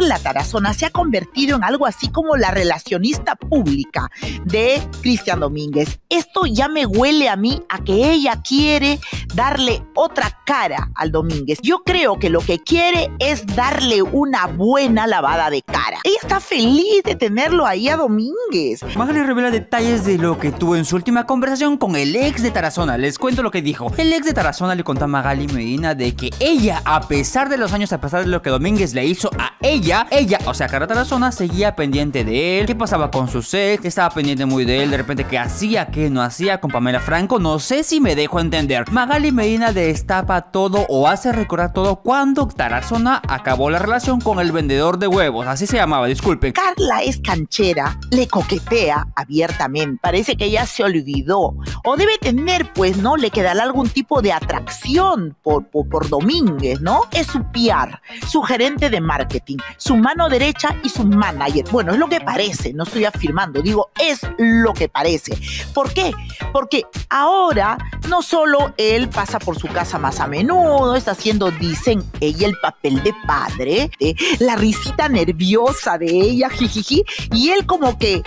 La Tarazona se ha convertido en algo así como la relacionista pública de Cristian Domínguez. Esto ya me huele a mí a que ella quiere darle otra cara al Domínguez. Yo creo que lo que quiere es darle una buena lavada de cara. Ella está feliz de tenerlo ahí a Domínguez. Magali revela detalles de lo que tuvo en su última conversación con el ex de Tarazona. Les cuento lo que dijo. El ex de Tarazona le contó a Magali Medina de que ella, a pesar de los años, a pesar de lo que Domínguez le hizo a ella, ella, o sea, Carla Tarazona, seguía pendiente de él, qué pasaba con su sexo? estaba pendiente muy de él, de repente qué hacía, qué no hacía con Pamela Franco, no sé si me dejo entender. Magali Medina destapa todo o hace recordar todo cuando Tarazona acabó la relación con el vendedor de huevos, así se llamaba, disculpen. Carla es canchera, le coquetea abiertamente, parece que ella se olvidó o debe tener, pues, ¿no? Le quedará algún tipo de atracción por, por, por Domínguez, ¿no? Es su PR, su gerente de marketing su mano derecha y su manager. Bueno, es lo que parece, no estoy afirmando, digo, es lo que parece. ¿Por qué? Porque ahora no solo él pasa por su casa más a menudo, está haciendo, dicen ella, el papel de padre, ¿eh? la risita nerviosa de ella, jijiji, y él como que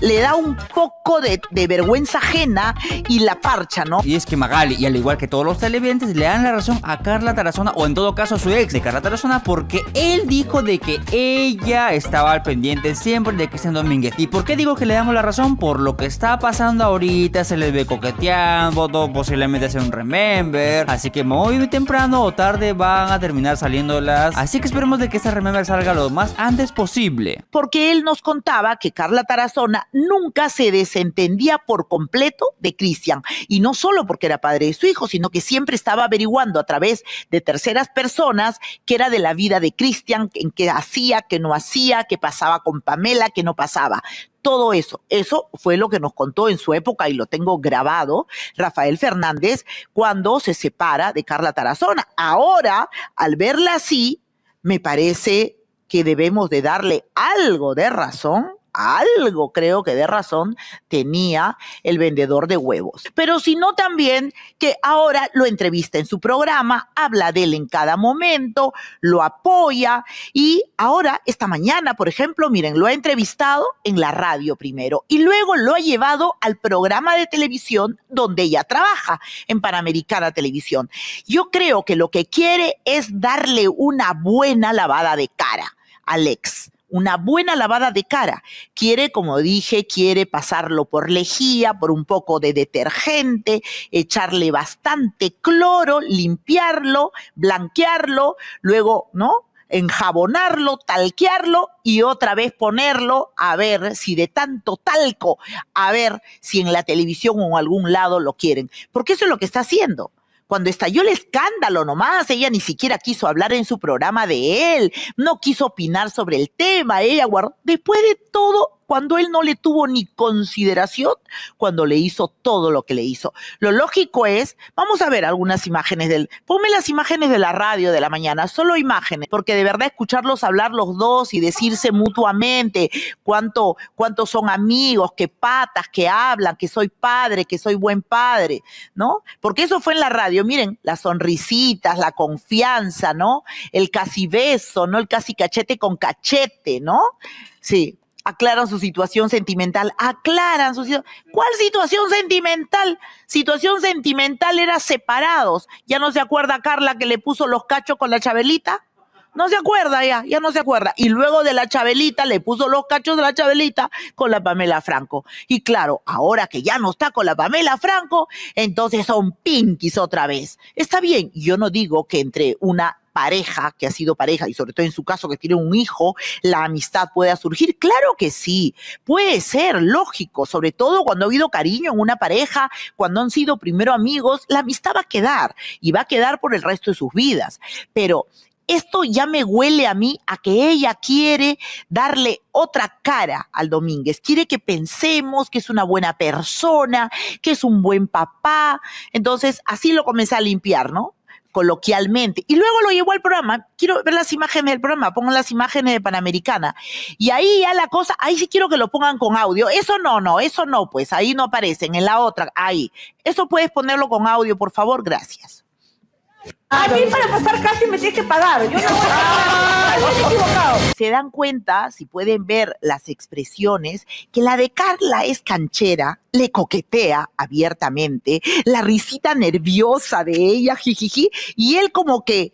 le da un poco de, vergüenza ajena y la parcha, ¿no? Y es que Magali, y al igual que todos los televidentes, le dan la razón a Carla Tarazona, o en todo caso a su ex de Carla Tarazona, porque él dijo de que ella estaba al pendiente siempre de Cristian Domínguez. ¿Y por qué digo que le damos la razón? Por lo que está pasando ahorita, se les ve coqueteando, posiblemente hacer un remember, así que muy temprano o tarde van a terminar saliéndolas. Así que esperemos de que este remember salga lo más antes posible. Porque él nos contaba que Carla Tarazona nunca se desentendía por completo de Cristian. Y no solo porque era padre de su hijo, sino que siempre estaba averiguando a través de terceras personas qué era de la vida de Cristian, en qué hacía, qué no hacía, qué pasaba con Pamela, qué no pasaba todo eso. Eso fue lo que nos contó en su época y lo tengo grabado Rafael Fernández cuando se separa de Carla Tarazona. Ahora, al verla así, me parece que debemos de darle algo de razón algo creo que de razón tenía el vendedor de huevos. Pero sino también que ahora lo entrevista en su programa, habla de él en cada momento, lo apoya y ahora, esta mañana, por ejemplo, miren, lo ha entrevistado en la radio primero y luego lo ha llevado al programa de televisión donde ella trabaja, en Panamericana Televisión. Yo creo que lo que quiere es darle una buena lavada de cara a Alex una buena lavada de cara. Quiere, como dije, quiere pasarlo por lejía, por un poco de detergente, echarle bastante cloro, limpiarlo, blanquearlo, luego, ¿no? enjabonarlo, talquearlo y otra vez ponerlo a ver si de tanto talco, a ver si en la televisión o en algún lado lo quieren. Porque eso es lo que está haciendo. Cuando estalló el escándalo nomás, ella ni siquiera quiso hablar en su programa de él, no quiso opinar sobre el tema, ella guardó, después de todo cuando él no le tuvo ni consideración cuando le hizo todo lo que le hizo. Lo lógico es, vamos a ver algunas imágenes del, ponme las imágenes de la radio de la mañana, solo imágenes, porque de verdad escucharlos hablar los dos y decirse mutuamente cuánto, son amigos, qué patas, que hablan, que soy padre, que soy buen padre, ¿no? Porque eso fue en la radio, miren, las sonrisitas, la confianza, ¿no? El casi beso, ¿no? El casi cachete con cachete, ¿no? Sí, aclaran su situación sentimental, aclaran su situación. ¿Cuál situación sentimental? Situación sentimental era separados. ¿Ya no se acuerda Carla que le puso los cachos con la Chabelita? No se acuerda ya, ya no se acuerda. Y luego de la Chabelita le puso los cachos de la Chabelita con la Pamela Franco. Y claro, ahora que ya no está con la Pamela Franco, entonces son pinkies otra vez. Está bien, yo no digo que entre una pareja que ha sido pareja y sobre todo en su caso que tiene un hijo, la amistad pueda surgir? Claro que sí, puede ser, lógico, sobre todo cuando ha habido cariño en una pareja, cuando han sido primero amigos, la amistad va a quedar y va a quedar por el resto de sus vidas. Pero esto ya me huele a mí a que ella quiere darle otra cara al Domínguez. Quiere que pensemos que es una buena persona, que es un buen papá. Entonces, así lo comencé a limpiar, ¿no? coloquialmente. Y luego lo llevo al programa, quiero ver las imágenes del programa, pongo las imágenes de Panamericana. Y ahí ya la cosa, ahí sí quiero que lo pongan con audio. Eso no, no, eso no, pues ahí no aparecen, en la otra, ahí. Eso puedes ponerlo con audio, por favor, gracias. A mí para pasar casi me tiene que pagar. Yo no Se dan cuenta, si pueden ver las expresiones, que la de Carla es canchera, le coquetea abiertamente, la risita nerviosa de ella, jijiji, y él como que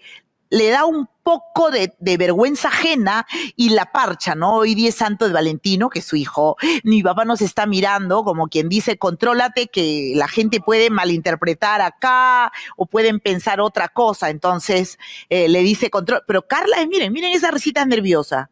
le da un poco de, vergüenza ajena y la parcha, ¿no? Hoy día es santo de Valentino, que su hijo. Mi papá nos está mirando, como quien dice, contrólate, que la gente puede malinterpretar acá o pueden pensar otra cosa. Entonces eh, le dice control. Pero Carla, eh, miren, miren esa risita nerviosa.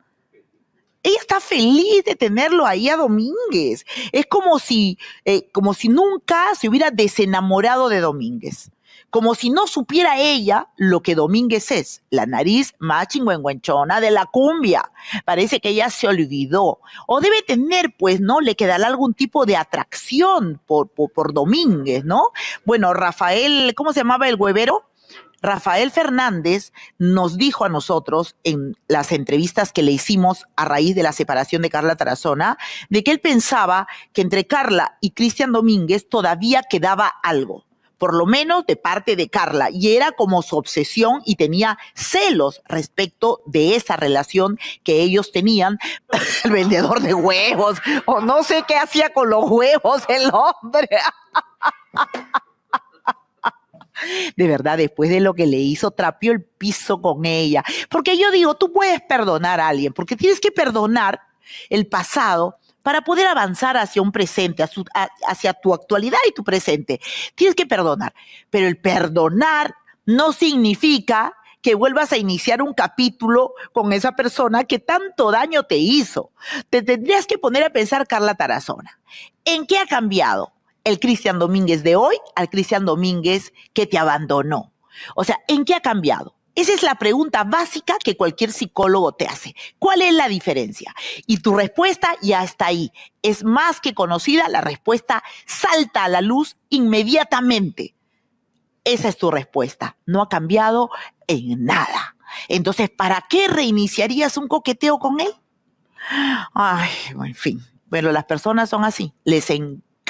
Ella está feliz de tenerlo ahí a Domínguez. Es como si, eh, como si nunca se hubiera desenamorado de Domínguez como si no supiera ella lo que Domínguez es, la nariz más chingüengüenchona de la cumbia. Parece que ella se olvidó. O debe tener, pues, ¿no? Le quedará algún tipo de atracción por, por, Domínguez, ¿no? Bueno, Rafael, ¿cómo se llamaba el huevero? Rafael Fernández nos dijo a nosotros en las entrevistas que le hicimos a raíz de la separación de Carla Tarazona, de que él pensaba que entre Carla y Cristian Domínguez todavía quedaba algo por lo menos de parte de Carla, y era como su obsesión y tenía celos respecto de esa relación que ellos tenían, el vendedor de huevos, o no sé qué hacía con los huevos el hombre. De verdad, después de lo que le hizo, trapió el piso con ella. Porque yo digo, tú puedes perdonar a alguien, porque tienes que perdonar el pasado para poder avanzar hacia un presente, hacia tu actualidad y tu presente. Tienes que perdonar, pero el perdonar no significa que vuelvas a iniciar un capítulo con esa persona que tanto daño te hizo. Te tendrías que poner a pensar, Carla Tarazona, ¿en qué ha cambiado el Cristian Domínguez de hoy al Cristian Domínguez que te abandonó? O sea, ¿en qué ha cambiado? Esa es la pregunta básica que cualquier psicólogo te hace. ¿Cuál es la diferencia? Y tu respuesta ya está ahí. Es más que conocida, la respuesta salta a la luz inmediatamente. Esa es tu respuesta. No ha cambiado en nada. Entonces, ¿para qué reiniciarías un coqueteo con él? Ay, en fin. Bueno, las personas son así. Les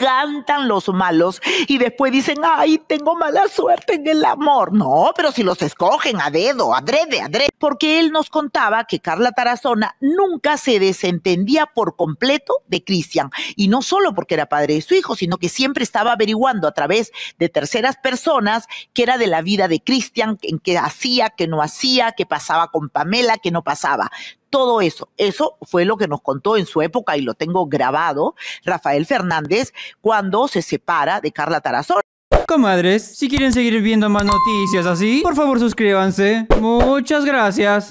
cantan los malos y después dicen, ay, tengo mala suerte en el amor. No, pero si los escogen a dedo, adrede, adrede. Porque él nos contaba que Carla Tarazona nunca se desentendía por completo de Cristian. Y no solo porque era padre de su hijo, sino que siempre estaba averiguando a través de terceras personas qué era de la vida de Cristian, en qué hacía, qué no hacía, qué pasaba con Pamela, qué no pasaba todo eso. Eso fue lo que nos contó en su época y lo tengo grabado Rafael Fernández cuando se separa de Carla Tarazona. Comadres, si quieren seguir viendo más noticias así, por favor suscríbanse. Muchas gracias.